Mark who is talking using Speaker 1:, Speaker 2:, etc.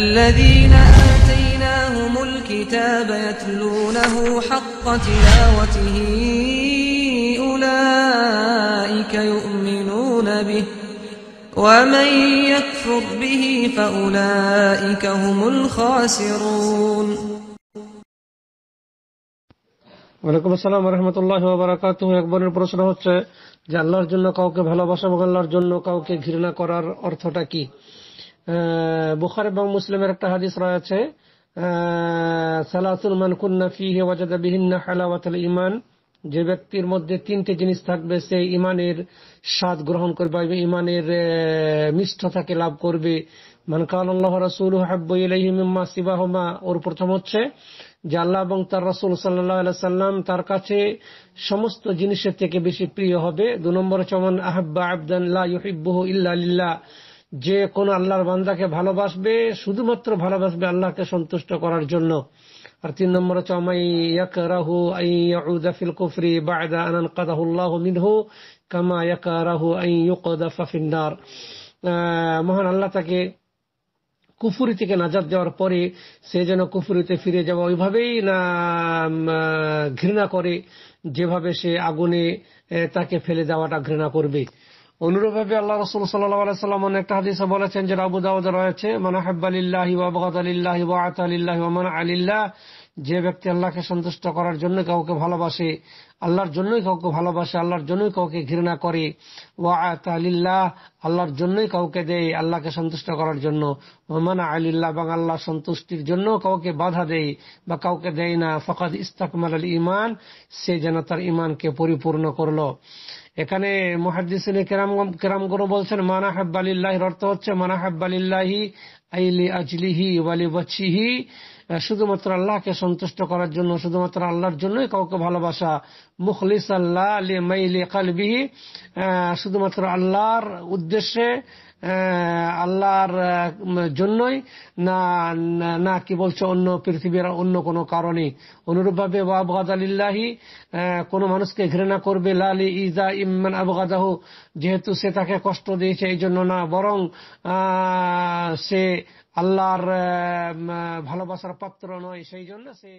Speaker 1: الذين آتيناهم الكتاب يتلونه حق تلاوته أولئك يؤمنون به ومن يكفر به فأولئك هم الخاسرون
Speaker 2: ওয়ালাইকুম আসসালাম রহমতুল্লাহ বারাকাত একবারের প্রশ্ন হচ্ছে যে আল্লাহর জন্য কাউকে ভালোবাসা এবং আল্লাহর জন্য কাউকে ঘৃণা করার অর্থটা কি বুখার এবং মুসলিমের একটা হাদিস রয়েছে সালাতুল মান কুন্না ফিহি ওয়াজাদা বিহিন্না হালাওয়াতুল ইমান যে ব্যক্তির মধ্যে তিনটে জিনিস থাকবে সে ইমানের স্বাদ গ্রহণ করবে এবং ইমানের মিষ্টতাকে লাভ করবে মান কাল আল্লাহ রাসুল হাব্বুল্লাহিমা সিবাহমা ওর প্রথম হচ্ছে যে আল্লাহ এবং তার রাসুল সাল্লাহ সাল্লাম তার কাছে সমস্ত জিনিসের থেকে বেশি প্রিয় হবে দু নম্বর চমন আহাব্বা আবদান ইহিব্বহ ইল্লা যে কোন আল্লাহর বান্দাকে ভালোবাসবে শুধুমাত্র ভালোবাসবে আল্লাহকে সন্তুষ্ট করার জন্য আর তিন নম্বর হচ্ছে আমাই আই কুফরি আই মহান আল্লাহ তাকে কুফুরি থেকে নাজাদ দেওয়ার পরে সে যেন কুফুরিতে ফিরে যাওয়া ওইভাবেই না ঘৃণা করে যেভাবে সে আগুনে তাকে ফেলে দেওয়াটা ঘৃণা করবে অনুরূপভাবে আল্লাহ রসুল সাল্লাম একটা হাদিসে বলেছেন যে আবু দাউদ রয়েছে মানে হাব্বালিল্লাহি ওয়াবগাদালিল্লাহি ওয়া আতালিল্লাহি ওয়া মান আলিল্লাহ যে ব্যক্তি আল্লাহকে সন্তুষ্ট করার জন্য কাউকে ভালোবাসে আল্লাহর জন্যই কাউকে ভালোবাসে আল্লাহর জন্যই কাউকে ঘৃণা করে আলিল্লাহ আল্লাহর জন্যই কাউকে দেয় আল্লাহকে সন্তুষ্ট করার জন্য মানা আলিল্লাহ বা আল্লাহ সন্তুষ্টির জন্য কাউকে বাধা দেয় বা কাউকে দেয় না ফকাদ ইস্তাকমাল আল ইমান সে যেন তার ইমানকে পরিপূর্ণ করল এখানে মহাদিস কেরাম গুরু বলছেন মানা অর্থ হচ্ছে মানাহাব হাব্বালিল্লাহি আইলি আজলিহি ওয়ালি শুধুমাত্র আল্লাহকে সন্তুষ্ট করার জন্য শুধুমাত্র আল্লাহর জন্যই কাউকে ভালোবাসা মুখলিস আল্লাহ আলি মাইলি কালবিহি শুধুমাত্র আল্লাহর উদ্দেশ্যে আল্লাহর জন্যই না না কি বলছে অন্য পৃথিবীর অন্য কোনো কারণে অনুরূপভাবে আবগাদ আলিল্লাহি কোনো মানুষকে ঘৃণা করবে লালি ইজা ইমান আবগাদাহ যেহেতু সে তাকে কষ্ট দিয়েছে এই জন্য না বরং সে আল্লাহর ভালোবাসার পাত্র নয় সেই জন্য সে